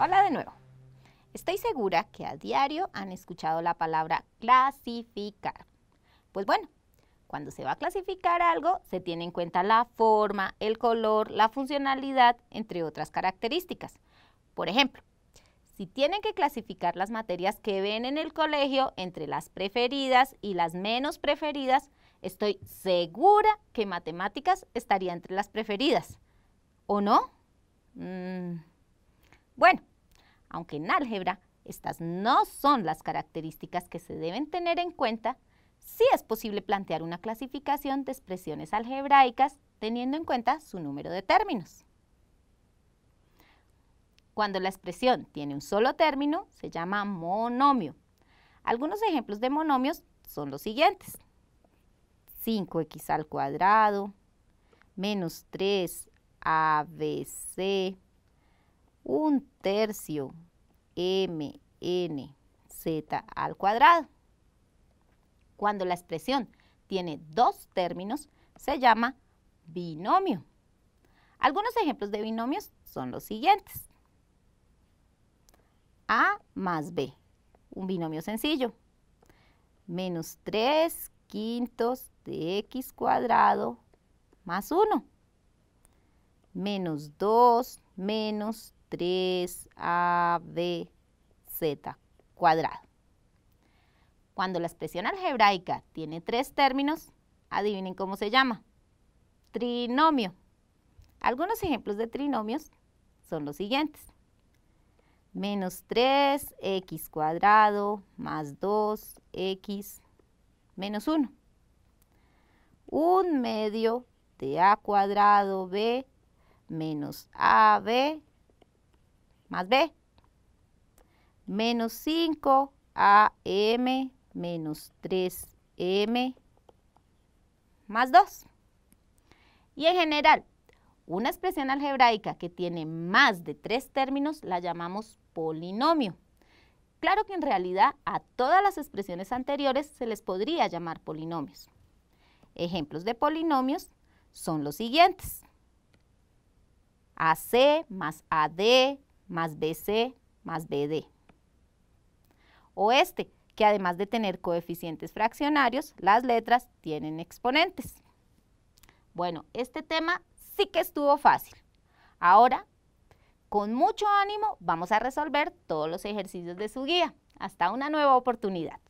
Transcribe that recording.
Hola de nuevo. Estoy segura que a diario han escuchado la palabra clasificar. Pues bueno, cuando se va a clasificar algo, se tiene en cuenta la forma, el color, la funcionalidad, entre otras características. Por ejemplo, si tienen que clasificar las materias que ven en el colegio entre las preferidas y las menos preferidas, estoy segura que matemáticas estaría entre las preferidas. ¿O no? Mm aunque en álgebra estas no son las características que se deben tener en cuenta, sí es posible plantear una clasificación de expresiones algebraicas teniendo en cuenta su número de términos. Cuando la expresión tiene un solo término, se llama monomio. Algunos ejemplos de monomios son los siguientes. 5x al cuadrado, menos 3abc, un tercio mnz al cuadrado. Cuando la expresión tiene dos términos, se llama binomio. Algunos ejemplos de binomios son los siguientes. A más B, un binomio sencillo. Menos 3 quintos de x cuadrado más 1. Menos 2 menos 3abz cuadrado. Cuando la expresión algebraica tiene tres términos, adivinen cómo se llama. Trinomio. Algunos ejemplos de trinomios son los siguientes. Menos 3x cuadrado más 2x menos 1. Un medio de a cuadrado b menos ab más B. Menos 5AM menos 3M más 2. Y en general, una expresión algebraica que tiene más de tres términos la llamamos polinomio. Claro que en realidad a todas las expresiones anteriores se les podría llamar polinomios. Ejemplos de polinomios son los siguientes. AC más AD más BC más BD. O este, que además de tener coeficientes fraccionarios, las letras tienen exponentes. Bueno, este tema sí que estuvo fácil. Ahora, con mucho ánimo, vamos a resolver todos los ejercicios de su guía. Hasta una nueva oportunidad.